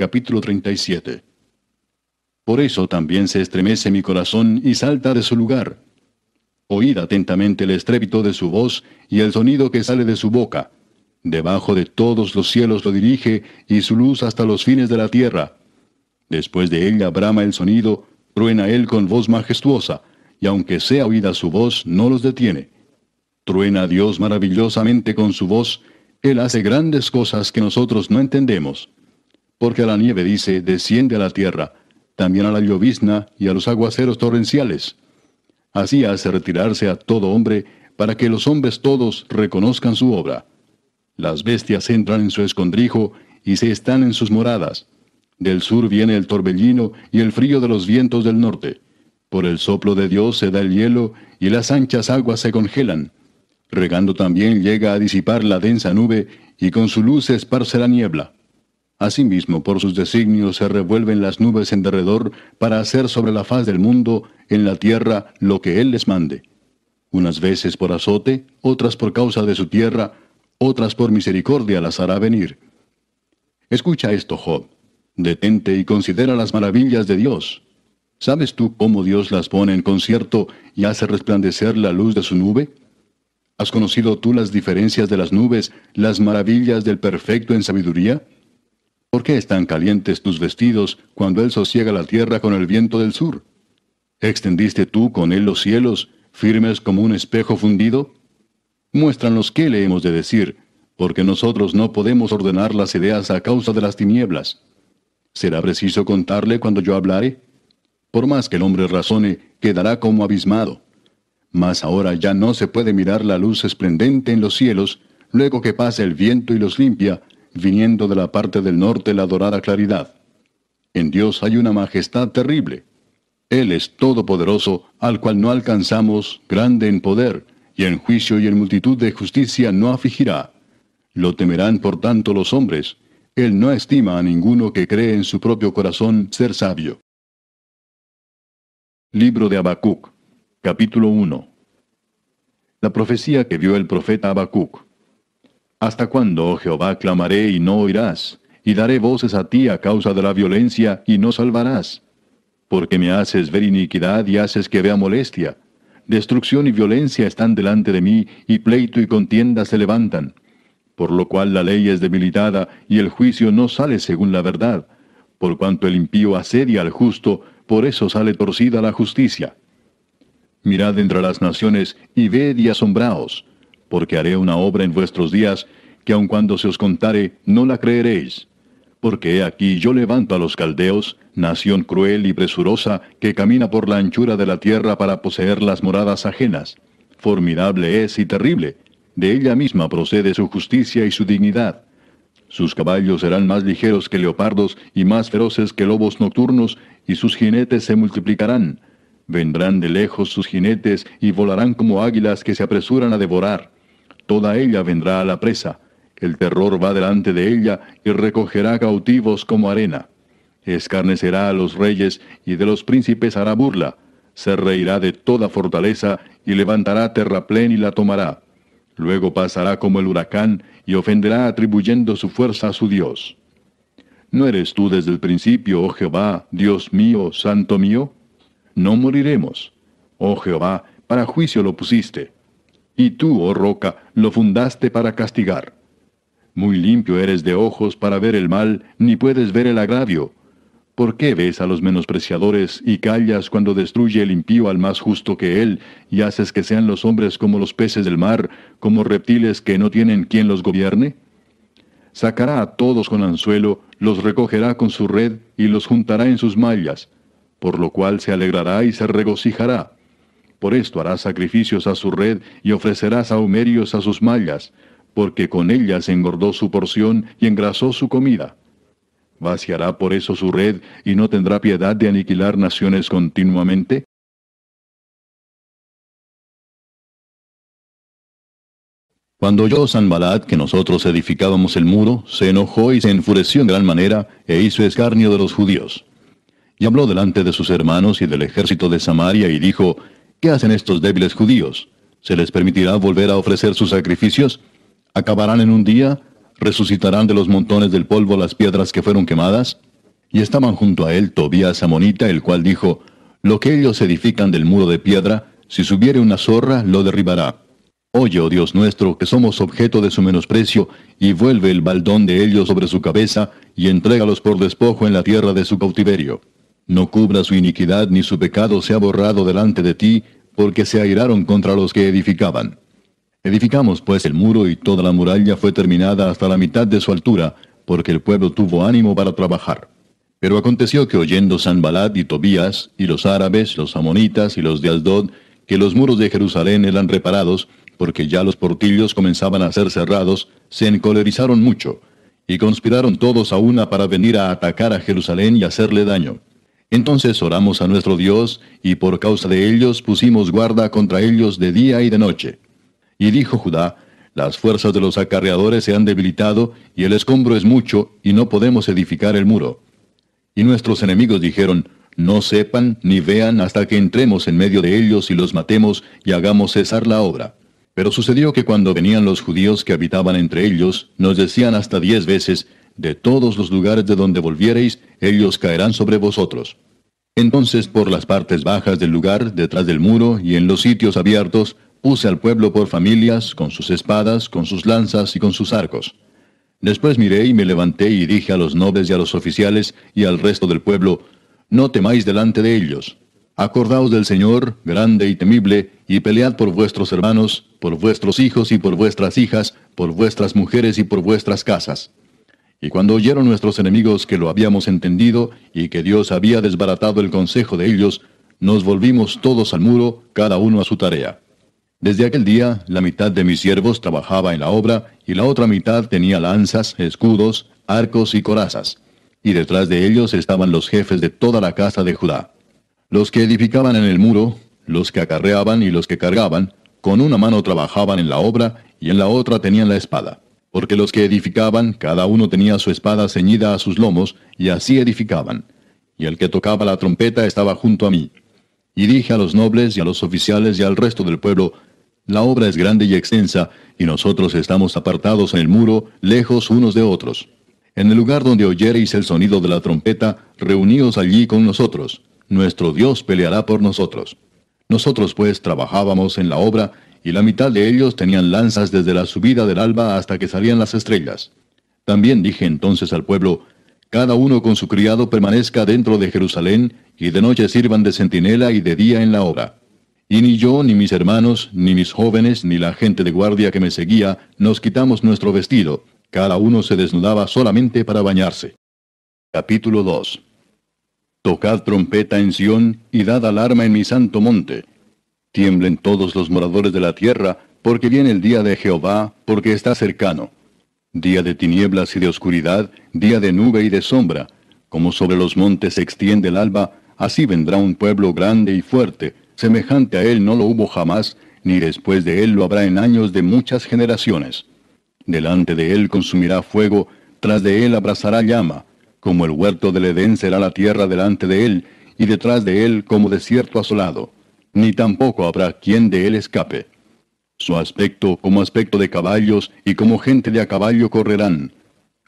Capítulo 37 Por eso también se estremece mi corazón y salta de su lugar. Oíd atentamente el estrépito de su voz y el sonido que sale de su boca. Debajo de todos los cielos lo dirige y su luz hasta los fines de la tierra. Después de ella brama el sonido, truena él con voz majestuosa, y aunque sea oída su voz, no los detiene. Truena Dios maravillosamente con su voz, Él hace grandes cosas que nosotros no entendemos porque la nieve, dice, desciende a la tierra, también a la llovizna y a los aguaceros torrenciales. Así hace retirarse a todo hombre, para que los hombres todos reconozcan su obra. Las bestias entran en su escondrijo y se están en sus moradas. Del sur viene el torbellino y el frío de los vientos del norte. Por el soplo de Dios se da el hielo y las anchas aguas se congelan. Regando también llega a disipar la densa nube y con su luz esparce la niebla. Asimismo, por sus designios se revuelven las nubes en derredor para hacer sobre la faz del mundo, en la tierra, lo que Él les mande. Unas veces por azote, otras por causa de su tierra, otras por misericordia las hará venir. Escucha esto, Job. Detente y considera las maravillas de Dios. ¿Sabes tú cómo Dios las pone en concierto y hace resplandecer la luz de su nube? ¿Has conocido tú las diferencias de las nubes, las maravillas del perfecto en sabiduría? ¿Por qué están calientes tus vestidos cuando Él sosiega la tierra con el viento del sur? ¿Extendiste tú con Él los cielos, firmes como un espejo fundido? Muéstranos qué le hemos de decir, porque nosotros no podemos ordenar las ideas a causa de las tinieblas. ¿Será preciso contarle cuando yo hablare? Por más que el hombre razone, quedará como abismado. Mas ahora ya no se puede mirar la luz esplendente en los cielos, luego que pasa el viento y los limpia, viniendo de la parte del norte la dorada claridad. En Dios hay una majestad terrible. Él es todopoderoso, al cual no alcanzamos, grande en poder, y en juicio y en multitud de justicia no afligirá. Lo temerán por tanto los hombres. Él no estima a ninguno que cree en su propio corazón ser sabio. Libro de Habacuc, capítulo 1. La profecía que vio el profeta Habacuc. ¿Hasta cuándo, oh Jehová, clamaré y no oirás? Y daré voces a ti a causa de la violencia y no salvarás. Porque me haces ver iniquidad y haces que vea molestia. Destrucción y violencia están delante de mí, y pleito y contienda se levantan. Por lo cual la ley es debilitada, y el juicio no sale según la verdad. Por cuanto el impío asedia al justo, por eso sale torcida la justicia. Mirad entre las naciones, y ved y asombraos porque haré una obra en vuestros días, que aun cuando se os contare, no la creeréis. Porque he aquí yo levanto a los caldeos, nación cruel y presurosa, que camina por la anchura de la tierra para poseer las moradas ajenas. Formidable es y terrible. De ella misma procede su justicia y su dignidad. Sus caballos serán más ligeros que leopardos y más feroces que lobos nocturnos, y sus jinetes se multiplicarán. Vendrán de lejos sus jinetes y volarán como águilas que se apresuran a devorar. Toda ella vendrá a la presa. El terror va delante de ella y recogerá cautivos como arena. Escarnecerá a los reyes y de los príncipes hará burla. Se reirá de toda fortaleza y levantará terraplén y la tomará. Luego pasará como el huracán y ofenderá atribuyendo su fuerza a su Dios. ¿No eres tú desde el principio, oh Jehová, Dios mío, santo mío? No moriremos. Oh Jehová, para juicio lo pusiste y tú, oh roca, lo fundaste para castigar. Muy limpio eres de ojos para ver el mal, ni puedes ver el agravio. ¿Por qué ves a los menospreciadores y callas cuando destruye el impío al más justo que él, y haces que sean los hombres como los peces del mar, como reptiles que no tienen quien los gobierne? Sacará a todos con anzuelo, los recogerá con su red y los juntará en sus mallas, por lo cual se alegrará y se regocijará, por esto hará sacrificios a su red y ofrecerás ahumerios a sus mallas, porque con ellas engordó su porción y engrasó su comida. ¿Vaciará por eso su red y no tendrá piedad de aniquilar naciones continuamente? Cuando oyó Sanbalat que nosotros edificábamos el muro, se enojó y se enfureció en gran manera e hizo escarnio de los judíos. Y habló delante de sus hermanos y del ejército de Samaria y dijo, ¿Qué hacen estos débiles judíos? ¿Se les permitirá volver a ofrecer sus sacrificios? ¿Acabarán en un día? ¿Resucitarán de los montones del polvo las piedras que fueron quemadas? Y estaban junto a él Tobías Amonita, el cual dijo, Lo que ellos edifican del muro de piedra, si subiere una zorra, lo derribará. Oye, oh Dios nuestro, que somos objeto de su menosprecio, y vuelve el baldón de ellos sobre su cabeza, y entrégalos por despojo en la tierra de su cautiverio. No cubra su iniquidad ni su pecado sea borrado delante de ti, porque se airaron contra los que edificaban. Edificamos pues el muro y toda la muralla fue terminada hasta la mitad de su altura, porque el pueblo tuvo ánimo para trabajar. Pero aconteció que oyendo Sanbalat y Tobías, y los árabes, los amonitas y los de Aldod, que los muros de Jerusalén eran reparados, porque ya los portillos comenzaban a ser cerrados, se encolerizaron mucho, y conspiraron todos a una para venir a atacar a Jerusalén y hacerle daño. Entonces oramos a nuestro Dios, y por causa de ellos pusimos guarda contra ellos de día y de noche. Y dijo Judá, las fuerzas de los acarreadores se han debilitado, y el escombro es mucho, y no podemos edificar el muro. Y nuestros enemigos dijeron, no sepan ni vean hasta que entremos en medio de ellos y los matemos y hagamos cesar la obra. Pero sucedió que cuando venían los judíos que habitaban entre ellos, nos decían hasta diez veces, de todos los lugares de donde volviereis, ellos caerán sobre vosotros. Entonces por las partes bajas del lugar, detrás del muro y en los sitios abiertos, puse al pueblo por familias, con sus espadas, con sus lanzas y con sus arcos. Después miré y me levanté y dije a los nobles y a los oficiales y al resto del pueblo, No temáis delante de ellos. Acordaos del Señor, grande y temible, y pelead por vuestros hermanos, por vuestros hijos y por vuestras hijas, por vuestras mujeres y por vuestras casas. Y cuando oyeron nuestros enemigos que lo habíamos entendido y que Dios había desbaratado el consejo de ellos, nos volvimos todos al muro, cada uno a su tarea. Desde aquel día, la mitad de mis siervos trabajaba en la obra y la otra mitad tenía lanzas, escudos, arcos y corazas. Y detrás de ellos estaban los jefes de toda la casa de Judá. Los que edificaban en el muro, los que acarreaban y los que cargaban, con una mano trabajaban en la obra y en la otra tenían la espada. Porque los que edificaban, cada uno tenía su espada ceñida a sus lomos, y así edificaban. Y el que tocaba la trompeta estaba junto a mí. Y dije a los nobles y a los oficiales y al resto del pueblo, la obra es grande y extensa, y nosotros estamos apartados en el muro, lejos unos de otros. En el lugar donde oyereis el sonido de la trompeta, reuníos allí con nosotros. Nuestro Dios peleará por nosotros. Nosotros pues trabajábamos en la obra, y la mitad de ellos tenían lanzas desde la subida del alba hasta que salían las estrellas. También dije entonces al pueblo, cada uno con su criado permanezca dentro de Jerusalén, y de noche sirvan de centinela y de día en la obra. Y ni yo, ni mis hermanos, ni mis jóvenes, ni la gente de guardia que me seguía, nos quitamos nuestro vestido, cada uno se desnudaba solamente para bañarse. Capítulo 2 Tocad trompeta en Sión y dad alarma en mi santo monte Tiemblen todos los moradores de la tierra, porque viene el día de Jehová, porque está cercano. Día de tinieblas y de oscuridad, día de nube y de sombra. Como sobre los montes se extiende el alba, así vendrá un pueblo grande y fuerte. Semejante a él no lo hubo jamás, ni después de él lo habrá en años de muchas generaciones. Delante de él consumirá fuego, tras de él abrazará llama. Como el huerto del Edén será la tierra delante de él, y detrás de él como desierto asolado ni tampoco habrá quien de él escape. Su aspecto como aspecto de caballos y como gente de a caballo correrán.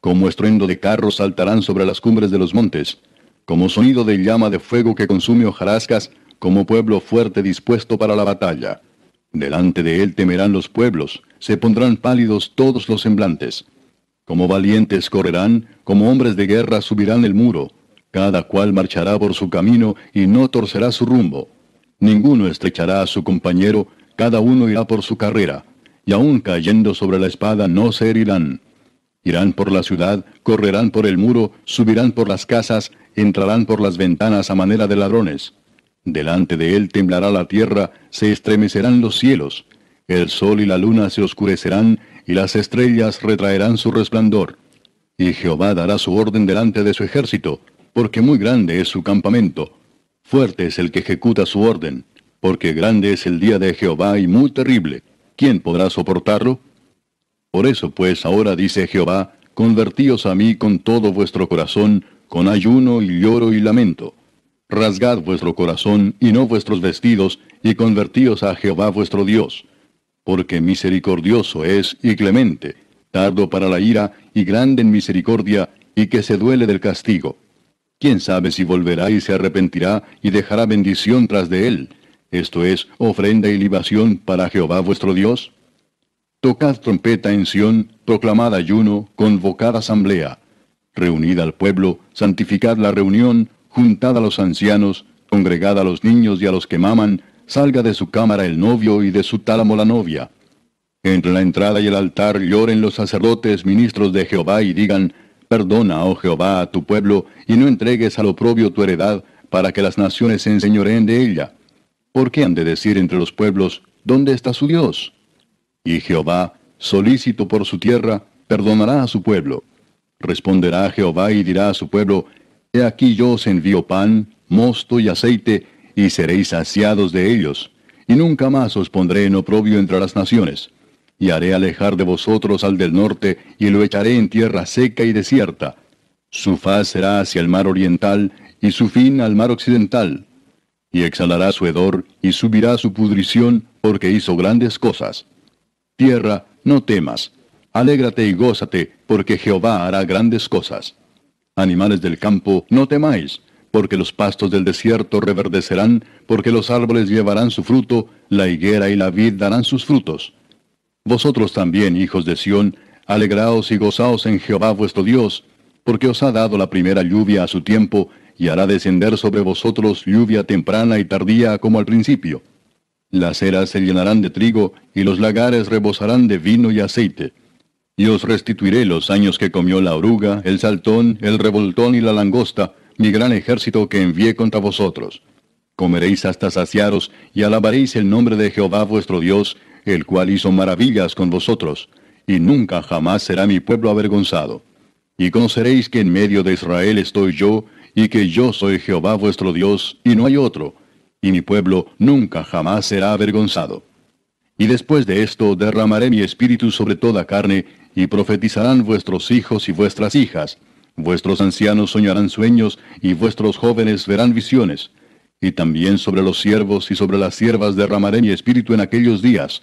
Como estruendo de carros saltarán sobre las cumbres de los montes. Como sonido de llama de fuego que consume hojarascas, como pueblo fuerte dispuesto para la batalla. Delante de él temerán los pueblos, se pondrán pálidos todos los semblantes. Como valientes correrán, como hombres de guerra subirán el muro, cada cual marchará por su camino y no torcerá su rumbo. Ninguno estrechará a su compañero, cada uno irá por su carrera, y aun cayendo sobre la espada no se herirán. Irán por la ciudad, correrán por el muro, subirán por las casas, entrarán por las ventanas a manera de ladrones. Delante de él temblará la tierra, se estremecerán los cielos. El sol y la luna se oscurecerán, y las estrellas retraerán su resplandor. Y Jehová dará su orden delante de su ejército, porque muy grande es su campamento Fuerte es el que ejecuta su orden, porque grande es el día de Jehová y muy terrible. ¿Quién podrá soportarlo? Por eso pues ahora dice Jehová, convertíos a mí con todo vuestro corazón, con ayuno y lloro y lamento. Rasgad vuestro corazón y no vuestros vestidos, y convertíos a Jehová vuestro Dios. Porque misericordioso es y clemente, tardo para la ira y grande en misericordia, y que se duele del castigo. ¿Quién sabe si volverá y se arrepentirá y dejará bendición tras de él? Esto es, ofrenda y libación para Jehová vuestro Dios. Tocad trompeta en Sión, proclamad ayuno, convocad asamblea. Reunid al pueblo, santificad la reunión, juntad a los ancianos, congregad a los niños y a los que maman, salga de su cámara el novio y de su tálamo la novia. Entre la entrada y el altar lloren los sacerdotes ministros de Jehová y digan, Perdona, oh Jehová, a tu pueblo, y no entregues al oprobio tu heredad, para que las naciones se enseñoreen de ella. ¿Por qué han de decir entre los pueblos, ¿dónde está su Dios? Y Jehová, solícito por su tierra, perdonará a su pueblo. Responderá Jehová y dirá a su pueblo, He aquí yo os envío pan, mosto y aceite, y seréis saciados de ellos, y nunca más os pondré en oprobio entre las naciones y haré alejar de vosotros al del norte, y lo echaré en tierra seca y desierta. Su faz será hacia el mar oriental, y su fin al mar occidental. Y exhalará su hedor, y subirá su pudrición, porque hizo grandes cosas. Tierra, no temas. Alégrate y gózate, porque Jehová hará grandes cosas. Animales del campo, no temáis, porque los pastos del desierto reverdecerán, porque los árboles llevarán su fruto, la higuera y la vid darán sus frutos. Vosotros también, hijos de Sión, alegraos y gozaos en Jehová vuestro Dios, porque os ha dado la primera lluvia a su tiempo, y hará descender sobre vosotros lluvia temprana y tardía como al principio. Las eras se llenarán de trigo, y los lagares rebosarán de vino y aceite. Y os restituiré los años que comió la oruga, el saltón, el revoltón y la langosta, mi gran ejército que envié contra vosotros. Comeréis hasta saciaros, y alabaréis el nombre de Jehová vuestro Dios, el cual hizo maravillas con vosotros, y nunca jamás será mi pueblo avergonzado. Y conoceréis que en medio de Israel estoy yo, y que yo soy Jehová vuestro Dios, y no hay otro, y mi pueblo nunca jamás será avergonzado. Y después de esto derramaré mi espíritu sobre toda carne, y profetizarán vuestros hijos y vuestras hijas, vuestros ancianos soñarán sueños, y vuestros jóvenes verán visiones. Y también sobre los siervos y sobre las siervas derramaré mi espíritu en aquellos días,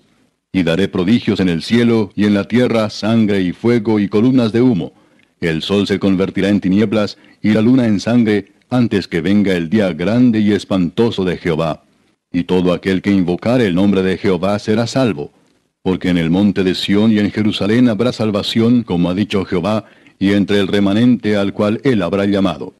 y daré prodigios en el cielo y en la tierra sangre y fuego y columnas de humo. El sol se convertirá en tinieblas y la luna en sangre antes que venga el día grande y espantoso de Jehová. Y todo aquel que invocare el nombre de Jehová será salvo. Porque en el monte de Sión y en Jerusalén habrá salvación, como ha dicho Jehová, y entre el remanente al cual él habrá llamado.